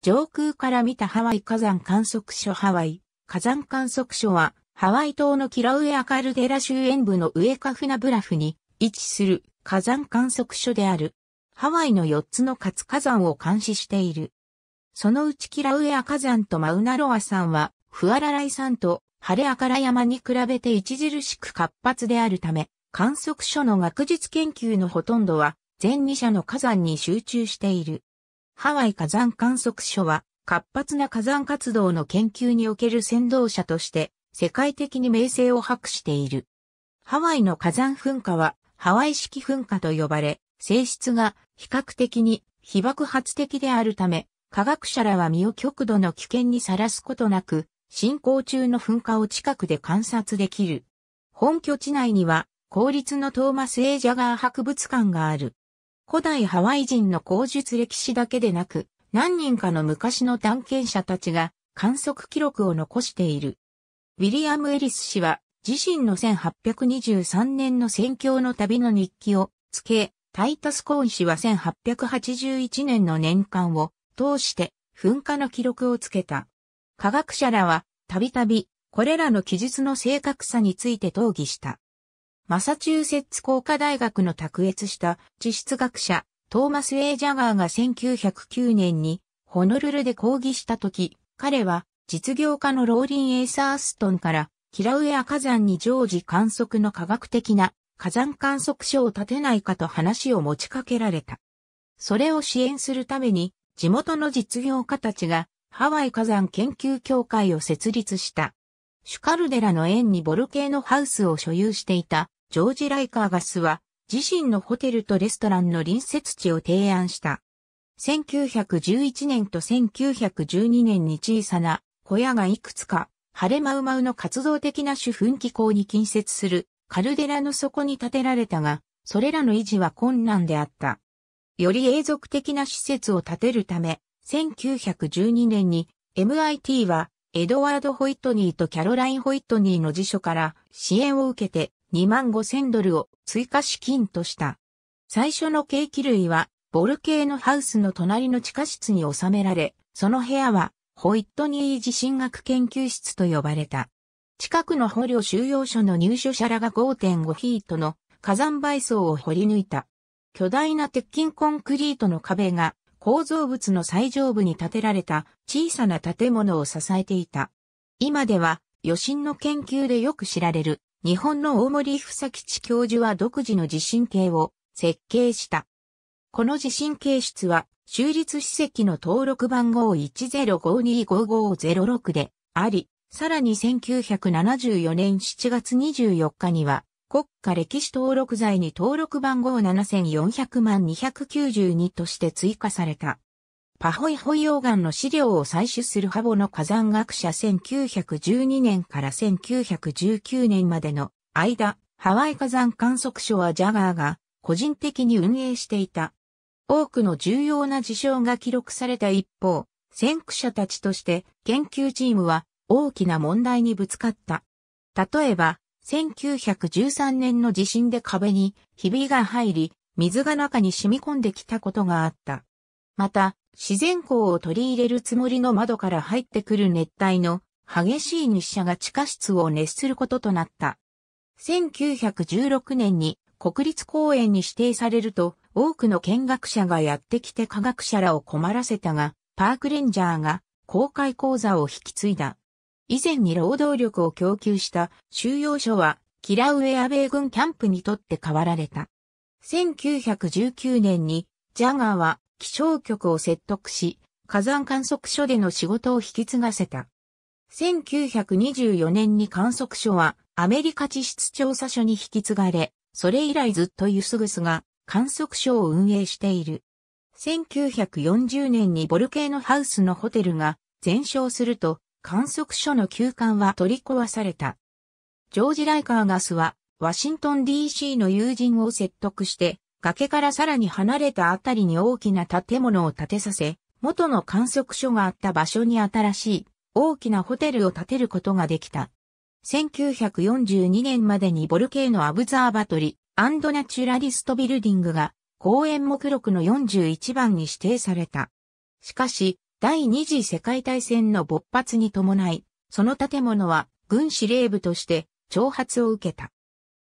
上空から見たハワイ火山観測所ハワイ火山観測所はハワイ島のキラウエアカルデラ周縁部のウエカフナブラフに位置する火山観測所である。ハワイの4つの活火山を監視している。そのうちキラウエア火山とマウナロア山はフアラライ山とハレアカラ山に比べて著しく活発であるため、観測所の学術研究のほとんどは全2社の火山に集中している。ハワイ火山観測所は、活発な火山活動の研究における先導者として、世界的に名声を博している。ハワイの火山噴火は、ハワイ式噴火と呼ばれ、性質が比較的に非爆発的であるため、科学者らは身を極度の危険にさらすことなく、進行中の噴火を近くで観察できる。本拠地内には、公立のトーマス・エイ・ジャガー博物館がある。古代ハワイ人の口述歴史だけでなく、何人かの昔の探検者たちが観測記録を残している。ウィリアム・エリス氏は自身の1823年の宣教の旅の日記をつけ、タイタス・コーン氏は1881年の年間を通して噴火の記録をつけた。科学者らはたびたびこれらの記述の正確さについて討議した。マサチューセッツ工科大学の卓越した地質学者、トーマス・エイジャガーが1909年にホノルルで講義した時、彼は実業家のローリン・エイサーストンからキラウエア火山に常時観測の科学的な火山観測所を建てないかと話を持ちかけられた。それを支援するために地元の実業家たちがハワイ火山研究協会を設立した。シュカルデラの園にボルケーノハウスを所有していたジョージ・ライカーガスは自身のホテルとレストランの隣接地を提案した。1911年と1912年に小さな小屋がいくつか、ハレマウマウの活動的な主噴気口に近接するカルデラの底に建てられたが、それらの維持は困難であった。より永続的な施設を建てるため、1912年に MIT はエドワード・ホイットニーとキャロライン・ホイットニーの辞書から支援を受けて2万5千ドルを追加資金とした。最初のケーキ類は、ボル系のハウスの隣の地下室に収められ、その部屋は、ホイットニー地震学研究室と呼ばれた。近くの捕虜収容所の入所者らが5.5フィートの火山灰層を掘り抜いた。巨大な鉄筋コンクリートの壁が構造物の最上部に建てられた小さな建物を支えていた。今では余震の研究でよく知られる日本の大森久吉教授は独自の地震計を設計した。この地震計室は、州立史跡の登録番号10525506であり、さらに1974年7月24日には、国家歴史登録財に登録番号7400万292として追加された。パホイホイ溶岩の資料を採取するハボの火山学者1912年から1919年までの間、ハワイ火山観測所はジャガーが個人的に運営していた。多くの重要な事象が記録された一方、先駆者たちとして研究チームは大きな問題にぶつかった。例えば、1913年の地震で壁にひびが入り、水が中に染み込んできたことがあった。また、自然光を取り入れるつもりの窓から入ってくる熱帯の激しい日射が地下室を熱することとなった。1916年に国立公園に指定されると多くの見学者がやってきて科学者らを困らせたが、パークレンジャーが公開講座を引き継いだ。以前に労働力を供給した収容所はキラウエア米軍キャンプにとって変わられた。1919年にジャガーは気象局を説得し、火山観測所での仕事を引き継がせた。1924年に観測所はアメリカ地質調査所に引き継がれ、それ以来ずっとユスグスが観測所を運営している。1940年にボルケーノハウスのホテルが全焼すると観測所の休館は取り壊された。ジョージ・ライカーガスはワシントン DC の友人を説得して崖からさらに離れたあたりに大きな建物を建てさせ、元の観測所があった場所に新しい大きなホテルを建てることができた。1942年までにボルケーノアブザーバトリナチュラリストビルディングが公園目録の41番に指定された。しかし、第二次世界大戦の勃発に伴い、その建物は軍司令部として挑発を受けた。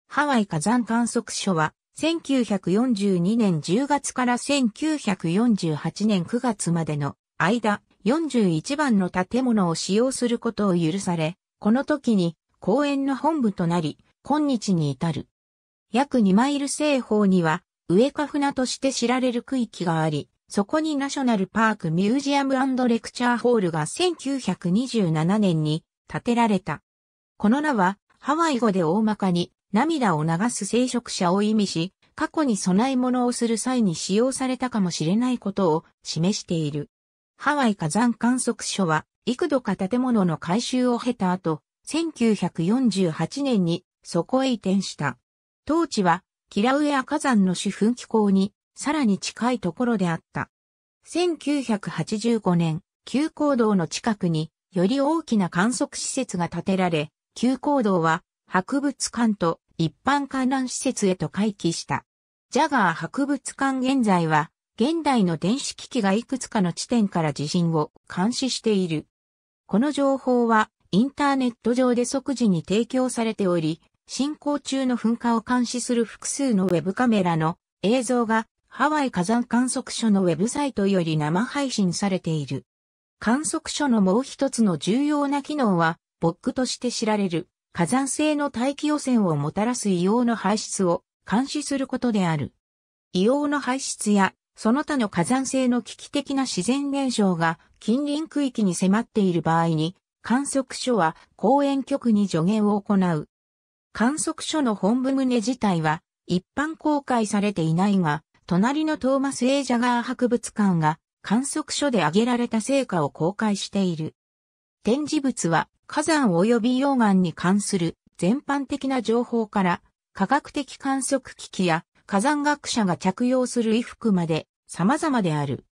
ハワイ火山観測所は1942年10月から1948年9月までの間、41番の建物を使用することを許され、この時に公園の本部となり、今日に至る。約2マイル西方には、上カフナとして知られる区域があり、そこにナショナルパークミュージアムレクチャーホールが1927年に建てられた。この名は、ハワイ語で大まかに、涙を流す聖職者を意味し、過去に備え物をする際に使用されたかもしれないことを示している。ハワイ火山観測所は、幾度か建物の改修を経た後、1948年にそこへ移転した。当地は、キラウエア火山の主噴気口に、さらに近いところであった。1985年、旧行道の近くに、より大きな観測施設が建てられ、旧行道は、博物館と一般観覧施設へと回帰した。ジャガー博物館現在は、現代の電子機器がいくつかの地点から地震を監視している。この情報は、インターネット上で即時に提供されており、進行中の噴火を監視する複数のウェブカメラの映像がハワイ火山観測所のウェブサイトより生配信されている。観測所のもう一つの重要な機能は、ボックとして知られる火山性の大気汚染をもたらす硫黄の排出を監視することである。硫黄の排出やその他の火山性の危機的な自然現象が近隣区域に迫っている場合に、観測所は公園局に助言を行う。観測所の本部棟自体は一般公開されていないが、隣のトーマス・エイ・ジャガー博物館が観測所で挙げられた成果を公開している。展示物は火山及び溶岩に関する全般的な情報から科学的観測機器や火山学者が着用する衣服まで様々である。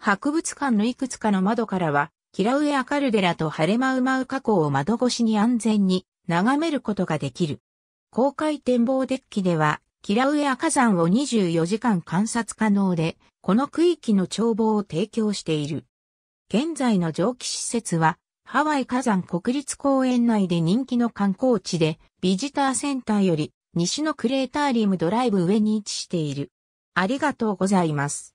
博物館のいくつかの窓からは、キラウエアカルデラとハレマウマウ加工を窓越しに安全に眺めることができる。公開展望デッキでは、キラウエア火山を24時間観察可能で、この区域の眺望を提供している。現在の蒸気施設は、ハワイ火山国立公園内で人気の観光地で、ビジターセンターより西のクレーターリムドライブ上に位置している。ありがとうございます。